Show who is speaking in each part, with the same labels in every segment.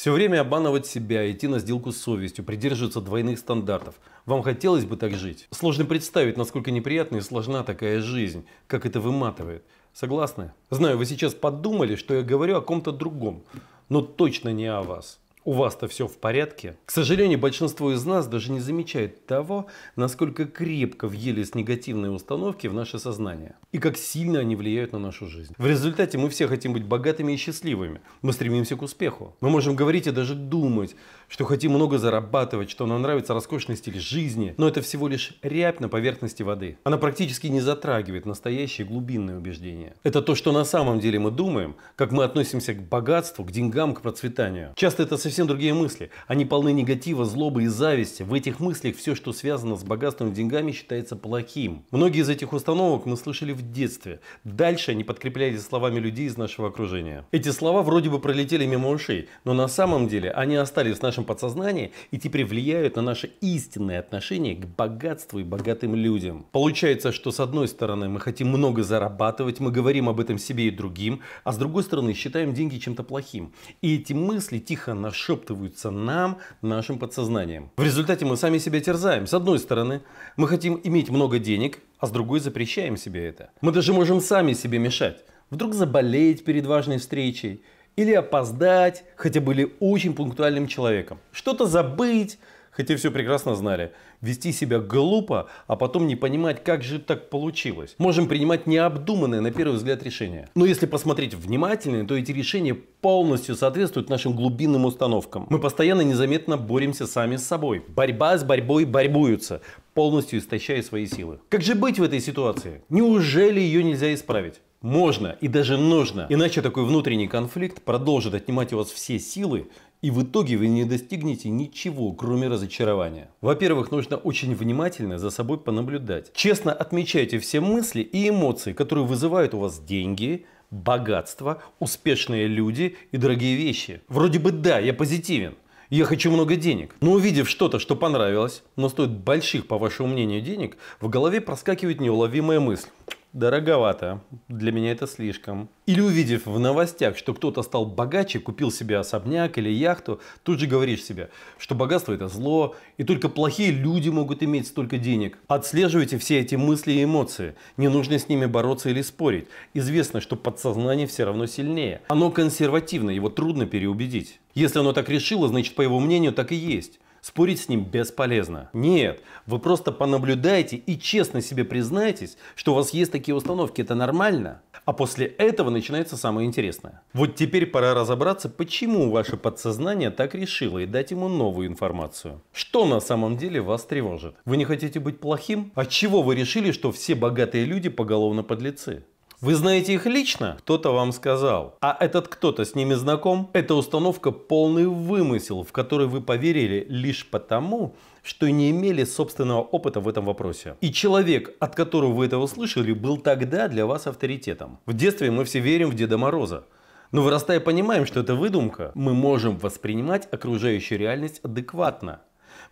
Speaker 1: Все время обманывать себя, идти на сделку с совестью, придерживаться двойных стандартов. Вам хотелось бы так жить? Сложно представить, насколько неприятна и сложна такая жизнь, как это выматывает. Согласны? Знаю, вы сейчас подумали, что я говорю о ком-то другом, но точно не о вас у вас-то все в порядке? К сожалению, большинство из нас даже не замечает того, насколько крепко въелись негативные установки в наше сознание и как сильно они влияют на нашу жизнь. В результате мы все хотим быть богатыми и счастливыми. Мы стремимся к успеху. Мы можем говорить и даже думать, что хотим много зарабатывать, что нам нравится роскошный стиль жизни, но это всего лишь рябь на поверхности воды. Она практически не затрагивает настоящие глубинные убеждения. Это то, что на самом деле мы думаем, как мы относимся к богатству, к деньгам, к процветанию. Часто это совсем совсем другие мысли. Они полны негатива, злобы и зависти. В этих мыслях все, что связано с богатством и деньгами, считается плохим. Многие из этих установок мы слышали в детстве. Дальше они подкреплялись словами людей из нашего окружения. Эти слова вроде бы пролетели мимо ушей, но на самом деле они остались в нашем подсознании и теперь влияют на наше истинное отношение к богатству и богатым людям. Получается, что с одной стороны мы хотим много зарабатывать, мы говорим об этом себе и другим, а с другой стороны считаем деньги чем-то плохим. И эти мысли тихо наш нашептываются нам, нашим подсознанием. В результате мы сами себя терзаем. С одной стороны, мы хотим иметь много денег, а с другой запрещаем себе это. Мы даже можем сами себе мешать. Вдруг заболеть перед важной встречей, или опоздать, хотя были очень пунктуальным человеком. Что-то забыть, хотя все прекрасно знали. Вести себя глупо, а потом не понимать, как же так получилось. Можем принимать необдуманные на первый взгляд решения. Но если посмотреть внимательно, то эти решения полностью соответствуют нашим глубинным установкам. Мы постоянно незаметно боремся сами с собой. Борьба с борьбой борьбуется, полностью истощая свои силы. Как же быть в этой ситуации? Неужели ее нельзя исправить? Можно и даже нужно. Иначе такой внутренний конфликт продолжит отнимать у вас все силы и в итоге вы не достигнете ничего, кроме разочарования. Во-первых, нужно очень внимательно за собой понаблюдать. Честно отмечайте все мысли и эмоции, которые вызывают у вас деньги, богатство, успешные люди и дорогие вещи. Вроде бы да, я позитивен. Я хочу много денег. Но увидев что-то, что понравилось, но стоит больших, по вашему мнению, денег, в голове проскакивает неуловимая мысль дороговато, для меня это слишком. Или увидев в новостях, что кто-то стал богаче, купил себе особняк или яхту, тут же говоришь себе, что богатство это зло, и только плохие люди могут иметь столько денег. Отслеживайте все эти мысли и эмоции, не нужно с ними бороться или спорить. Известно, что подсознание все равно сильнее. Оно консервативно, его трудно переубедить. Если оно так решило, значит по его мнению так и есть. Спорить с ним бесполезно. Нет, вы просто понаблюдаете и честно себе признаетесь, что у вас есть такие установки, это нормально. А после этого начинается самое интересное. Вот теперь пора разобраться, почему ваше подсознание так решило и дать ему новую информацию. Что на самом деле вас тревожит? Вы не хотите быть плохим? От а чего вы решили, что все богатые люди поголовно подлецы? Вы знаете их лично? Кто-то вам сказал. А этот кто-то с ними знаком? Эта установка полный вымысел, в который вы поверили лишь потому, что не имели собственного опыта в этом вопросе. И человек, от которого вы это услышали, был тогда для вас авторитетом. В детстве мы все верим в Деда Мороза. Но вырастая понимаем, что это выдумка, мы можем воспринимать окружающую реальность адекватно.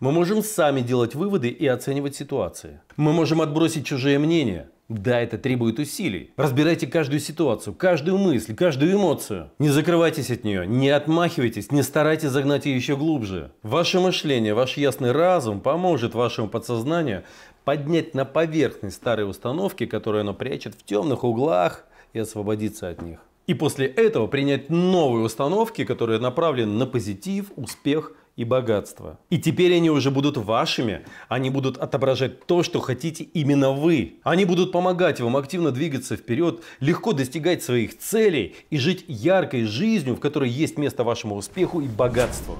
Speaker 1: Мы можем сами делать выводы и оценивать ситуации. Мы можем отбросить чужие мнения. Да, это требует усилий. Разбирайте каждую ситуацию, каждую мысль, каждую эмоцию. Не закрывайтесь от нее, не отмахивайтесь, не старайтесь загнать ее еще глубже. Ваше мышление, ваш ясный разум поможет вашему подсознанию поднять на поверхность старые установки, которые оно прячет в темных углах, и освободиться от них. И после этого принять новые установки, которые направлены на позитив, успех и богатства. И теперь они уже будут вашими, они будут отображать то, что хотите именно вы. Они будут помогать вам активно двигаться вперед, легко достигать своих целей и жить яркой жизнью, в которой есть место вашему успеху и богатству.